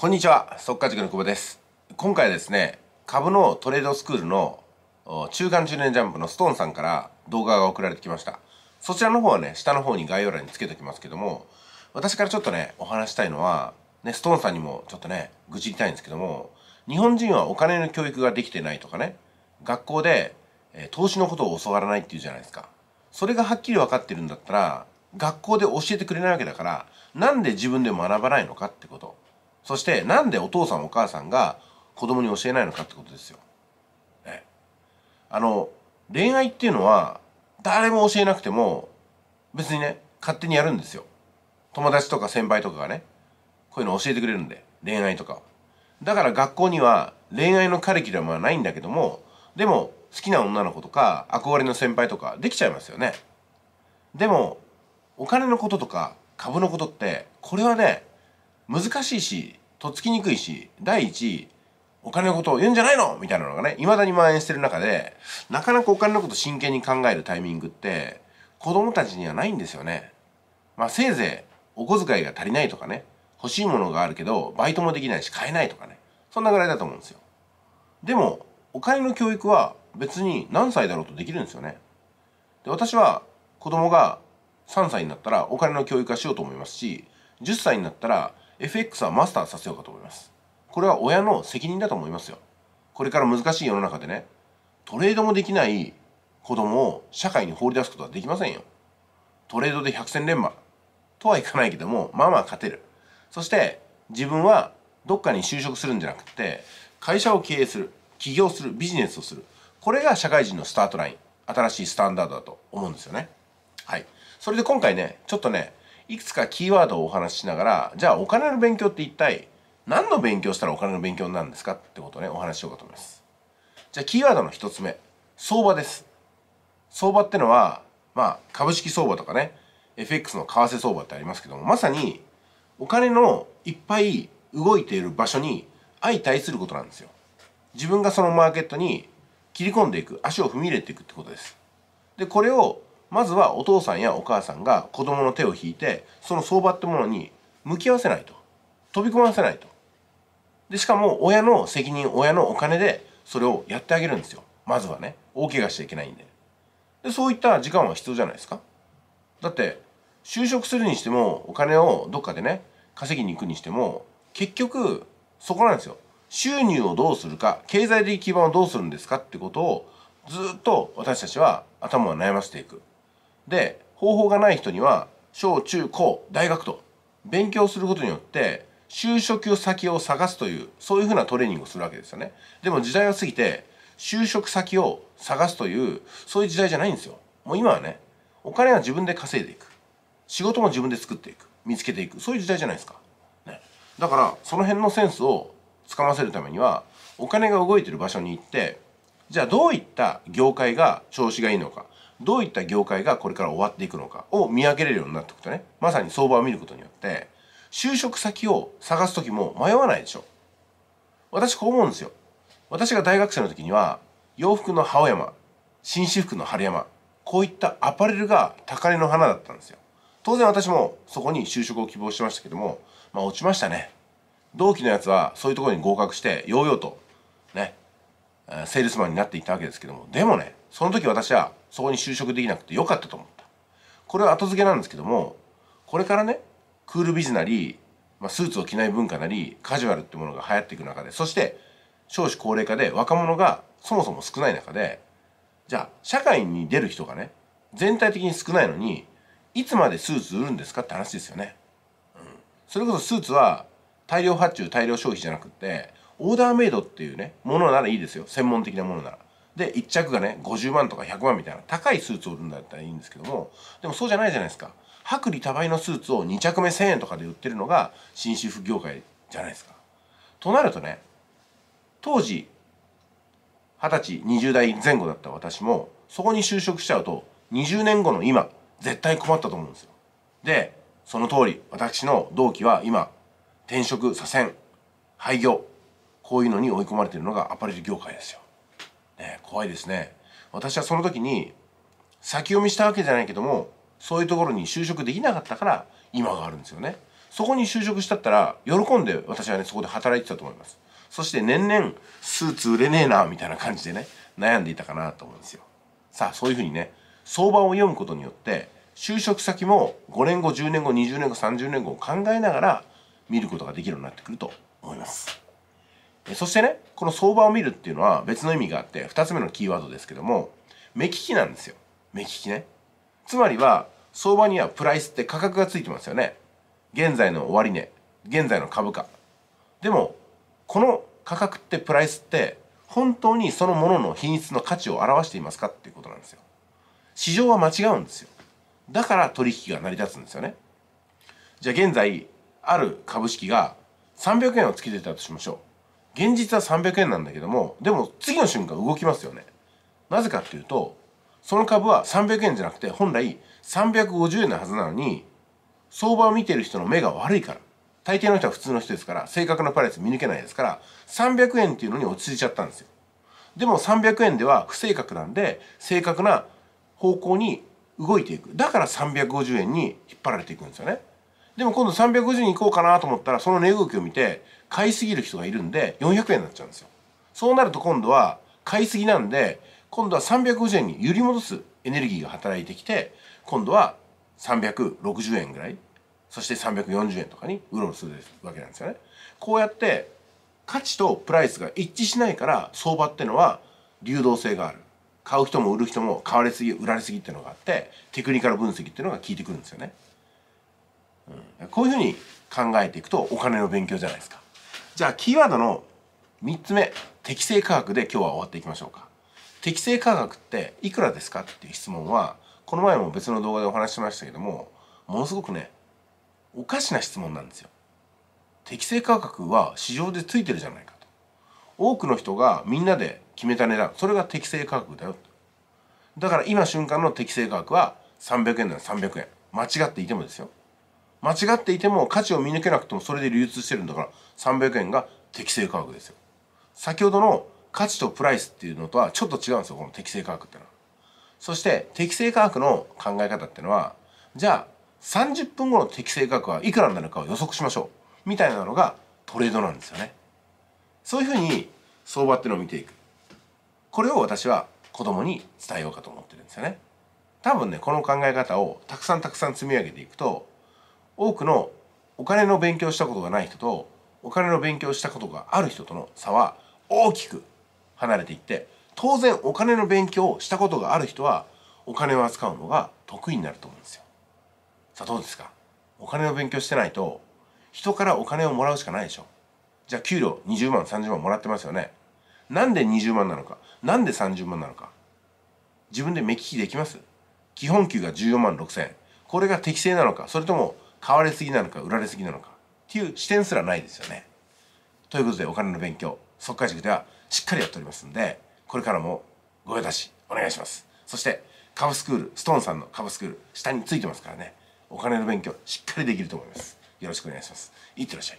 こんにちは速稼塾の久保です今回ですね株のトレードスクールの中間10年ジャンプのストーンさんから動画が送られてきましたそちらの方はね下の方に概要欄につけておきますけども私からちょっとねお話したいのはねストーンさんにもちょっとね愚痴りたいんですけども日本人はお金の教育ができてないとかね学校で、え投資のことを教わらないっていうじゃないですかそれがはっきり分かってるんだったら学校で教えてくれないわけだからなんで自分で学ばないのかってことそしてなんでお父さんお母さんが子供に教えないのかってことですよ。ね、あの恋愛っていうのは誰も教えなくても別にね勝手にやるんですよ。友達とか先輩とかがねこういうの教えてくれるんで恋愛とかを。だから学校には恋愛のカリキュラムはないんだけどもでも好きな女の子とか憧れの先輩とかできちゃいますよね。でもお金のこととか株のことってこれはね難しいし、とっつきにくいし、第一、お金のことを言うんじゃないのみたいなのがね、未だに蔓延してる中で、なかなかお金のこと真剣に考えるタイミングって、子供たちにはないんですよね。まあ、せいぜい、お小遣いが足りないとかね、欲しいものがあるけど、バイトもできないし買えないとかね、そんなぐらいだと思うんですよ。でも、お金の教育は別に何歳だろうとできるんですよね。で、私は子供が3歳になったらお金の教育はしようと思いますし、10歳になったら FX はマスターさせようかと思います。これは親の責任だと思いますよ。これから難しい世の中でね、トレードもできない子供を社会に放り出すことはできませんよ。トレードで百戦錬磨とはいかないけども、まあまあ勝てる。そして自分はどっかに就職するんじゃなくて、会社を経営する、起業する、ビジネスをする。これが社会人のスタートライン、新しいスタンダードだと思うんですよね。はい。それで今回ね、ちょっとね、いくつかキーワードをお話ししながらじゃあお金の勉強って一体何の勉強したらお金の勉強になるんですかってことをねお話ししようかと思いますじゃあキーワードの1つ目相場です相場ってのはまあ株式相場とかね FX の為替相場ってありますけどもまさにお金のいっぱい動いている場所に相対することなんですよ自分がそのマーケットに切り込んでいく足を踏み入れていくってことですでこれをまずはお父さんやお母さんが子供の手を引いてその相場ってものに向き合わせないと飛び込ませないとでしかも親の責任親のお金でそれをやってあげるんですよまずはね大怪我しちゃいけないんででそういった時間は必要じゃないですかだって就職するにしてもお金をどっかでね稼ぎに行くにしても結局そこなんですよ収入をどうするか経済的基盤をどうするんですかってことをずっと私たちは頭を悩ませていくで方法がない人には小中高大学と勉強することによって就職先を探すというそういうふうなトレーニングをするわけですよねでも時代は過ぎて就職先を探すというそういう時代じゃないんですよもう今はねお金は自分で稼いでいく仕事も自分で作っていく見つけていくそういう時代じゃないですか、ね、だからその辺のセンスをつかませるためにはお金が動いてる場所に行ってじゃあどういった業界が調子がいいのかどういった業界がこれから終わっていくのかを見分けれるようになっていくとねまさに相場を見ることによって就職先を探す時も迷わないでしょ私こう思うんですよ私が大学生の時には洋服の青山紳士服の春山こういったアパレルが高嶺の花だったんですよ当然私もそこに就職を希望しましたけどもまあ落ちましたね同期のやつはそういうところに合格してヨーヨーとねセールスマンになっていったわけですけどもでもねその時私はそこに就職できなくてよかったと思ったこれは後付けなんですけどもこれからねクールビズなり、まあ、スーツを着ない文化なりカジュアルってものが流行っていく中でそして少子高齢化で若者がそもそも少ない中でじゃあ社会に出る人がね全体的に少ないのにいつまでスーツ売るんですかって話ですよね。うん、それこそスーツは大量発注大量消費じゃなくってオーダーメイドっていうねものならいいですよ専門的なものなら。で1着がね50万とか100万みたいな高いスーツを売るんだったらいいんですけどもでもそうじゃないじゃないですか薄利多売のスーツを2着目1,000円とかで売ってるのが紳士服業界じゃないですか。となるとね当時二十歳20代前後だった私もそこに就職しちゃうと20年後の今絶対困ったと思うんですよ。でその通り私の同期は今転職左遷廃業こういうのに追い込まれてるのがアパレル業界ですよ。ね、怖いですね私はその時に先読みしたわけじゃないけどもそういうところに就職できなかったから今があるんですよねそこに就職したったら喜んで私はねそこで働いてたと思いますそして年々スーツ売れねえなみたいな感じでね悩んでいたかなと思うんですよさあそういうふうにね相場を読むことによって就職先も5年後10年後20年後30年後を考えながら見ることができるようになってくると思います。そしてねこの相場を見るっていうのは別の意味があって2つ目のキーワードですけども目利きなんですよ目利きねつまりは相場にはプライスって価格がついてますよね現在の終値、ね、現在の株価でもこの価格ってプライスって本当にそのものの品質の価値を表していますかっていうことなんですよ市場は間違うんですよだから取引が成り立つんですよねじゃあ現在ある株式が300円をつけてたとしましょう現実は300円なんだけどもでも次の瞬間動きますよねなぜかっていうとその株は300円じゃなくて本来350円のはずなのに相場を見てる人の目が悪いから大抵の人は普通の人ですから正確なパレス見抜けないですから300円っていうのに落ち着いちゃったんですよでも300円では不正確なんで正確な方向に動いていくだから350円に引っ張られていくんですよねでも今度350に行こうかなと思ったらその値動きを見て買いすぎる人がいるんで400円になっちゃうんですよそうなると今度は買いすぎなんで今度は350円に揺り戻すエネルギーが働いてきて今度は360円ぐらいそして340円とかにうろうろするわけなんですよねこうやって価値とプライスが一致しないから相場ってのは流動性がある買う人も売る人も買われすぎ売られすぎっていうのがあってテクニカル分析っていうのが効いてくるんですよねこういうふうに考えていくとお金の勉強じゃないですかじゃあキーワードの3つ目適正価格で今日は終わっていきましょうか適正価格っていくらですかっていう質問はこの前も別の動画でお話ししましたけどもものすごくねおかしな質問なんですよ適正価格は市場でついてるじゃないかと多くの人がみんなで決めた値段それが適正価格だよだから今瞬間の適正価格は300円なら300円間違っていてもですよ間違っていても価値を見抜けなくてもそれで流通してるんだから300円が適正価格ですよ先ほどの価値とプライスっていうのとはちょっと違うんですよこの適正価格ってのはそして適正価格の考え方ってのはじゃあ30分後の適正価格はいくらになるかを予測しましょうみたいなのがトレードなんですよねそういうふうに相場っていうのを見ていくこれを私は子供に伝えようかと思ってるんですよね多分ねこの考え方をたくさんたくさん積み上げていくと多くのお金の勉強したことがない人とお金の勉強したことがある人との差は大きく離れていって当然お金の勉強をしたことがある人はお金を扱うのが得意になると思うんですよ。さあどうですかお金の勉強してないと人からお金をもらうしかないでしょ。じゃあ給料20万30万もらってますよね。なんで20万なのかなんで30万なのか自分で目利きできます基本給が14万6千円これが適正なのかそれとも買われすぎなのか売られすぎなのかっていう視点すらないですよね。ということでお金の勉強即解塾ではしっかりやっておりますんでこれからもご用達お願いします。そしてカブスクールストーンさんのカブスクール下についてますからねお金の勉強しっかりできると思います。よろしくお願いします。いってらっしゃい。